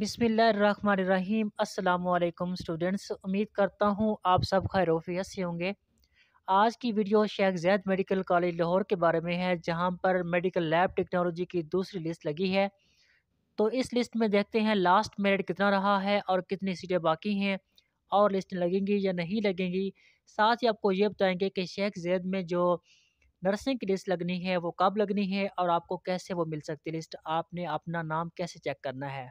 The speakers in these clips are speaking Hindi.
बिसमीम अल्लाम स्टूडेंट्स उम्मीद करता हूँ आप सब वफियत से होंगे आज की video Sheikh Zayed medical college Lahore के बारे में है जहाँ पर मेडिकल लैब टेक्नोलॉजी की दूसरी लिस्ट लगी है तो इस लिस्ट में देखते हैं लास्ट मेरिट कितना रहा है और कितनी सीटें बाकी हैं और लिस्ट लगेंगी या नहीं लगेंगी साथ ही आपको ये बताएंगे कि शेख जैद में जो नर्सिंग की लिस्ट लगनी है वो कब लगनी है और आपको कैसे वो मिल सकती लिस्ट आपने अपना नाम कैसे चेक करना है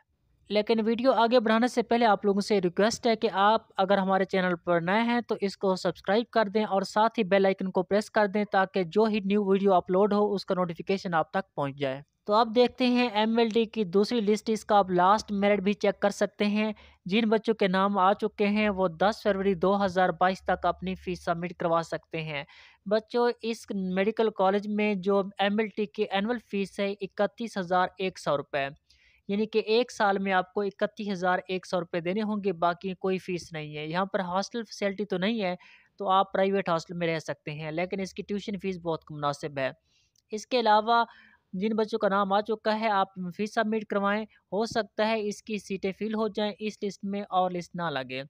लेकिन वीडियो आगे बढ़ाने से पहले आप लोगों से रिक्वेस्ट है कि आप अगर हमारे चैनल पर नए हैं तो इसको सब्सक्राइब कर दें और साथ ही बेल आइकन को प्रेस कर दें ताकि जो ही न्यू वीडियो अपलोड हो उसका नोटिफिकेशन आप तक पहुंच जाए तो आप देखते हैं एम की दूसरी लिस्ट इसका आप लास्ट मेरिट भी चेक कर सकते हैं जिन बच्चों के नाम आ चुके हैं वो 10 फरवरी 2022 तक अपनी फ़ीस सबमिट करवा सकते हैं बच्चों इस मेडिकल कॉलेज में जो एम की एनअल फ़ीस है इकतीस हज़ार एक सौ रुपये यानी कि एक साल में आपको इकतीस हज़ार एक सौ रुपये देने होंगे बाकी कोई फ़ीस नहीं है यहाँ पर हॉस्टल फैसिलिटी तो नहीं है तो आप प्राइवेट हॉस्टल में रह सकते हैं लेकिन इसकी ट्यूशन फ़ीस बहुत मुनासिब है इसके अलावा जिन बच्चों का नाम आ चुका है आप फीस सबमिट करवाएँ हो सकता है इसकी सीटें फिल हो जाएँ इस लिस्ट में और लिस्ट ना लगे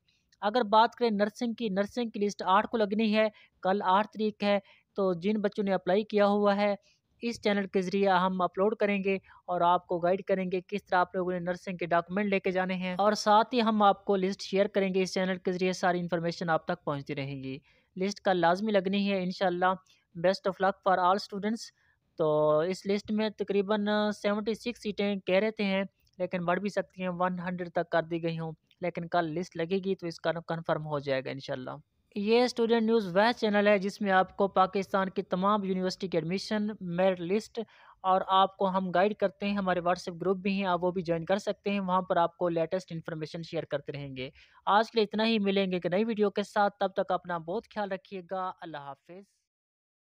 अगर बात करें नर्सिंग की नर्सिंग की लिस्ट आठ को लगनी है कल आठ तरीक है तो जिन बच्चों ने अप्लाई किया हुआ है इस चैनल के ज़रिए हम अपलोड करेंगे और आपको गाइड करेंगे किस तरह आप लोगों ने नर्सिंग के डॉक्यूमेंट लेके जाने हैं और साथ ही हम आपको लिस्ट शेयर करेंगे इस चैनल के ज़रिए सारी इन्फॉर्मेशन आप तक पहुँचती रहेगी लिस्ट का लाजमी लगनी है इन best of luck for all students तो इस लिस्ट में तकरीबन सेवेंटी सिक्स सीटें कह रहे थे हैं लेकिन बढ़ भी सकती हैं वन हंड्रेड तक कर दी गई हूँ लेकिन कल लिस्ट लगेगी तो इसका कन्फर्म हो जाएगा इनशाला ये स्टूडेंट न्यूज़ वह चैनल है जिसमें आपको पाकिस्तान की तमाम यूनिवर्सिटी के एडमिशन मेरिट लिस्ट और आपको हम गाइड करते हैं हमारे व्हाट्सएप ग्रुप भी हैं आप वो भी ज्वाइन कर सकते हैं वहाँ पर आपको लेटेस्ट इन्फॉर्मेशन शेयर करते रहेंगे आज के लिए इतना ही मिलेंगे कि नई वीडियो के साथ तब तक अपना बहुत ख्याल रखिएगा अल्लाह हाफिज़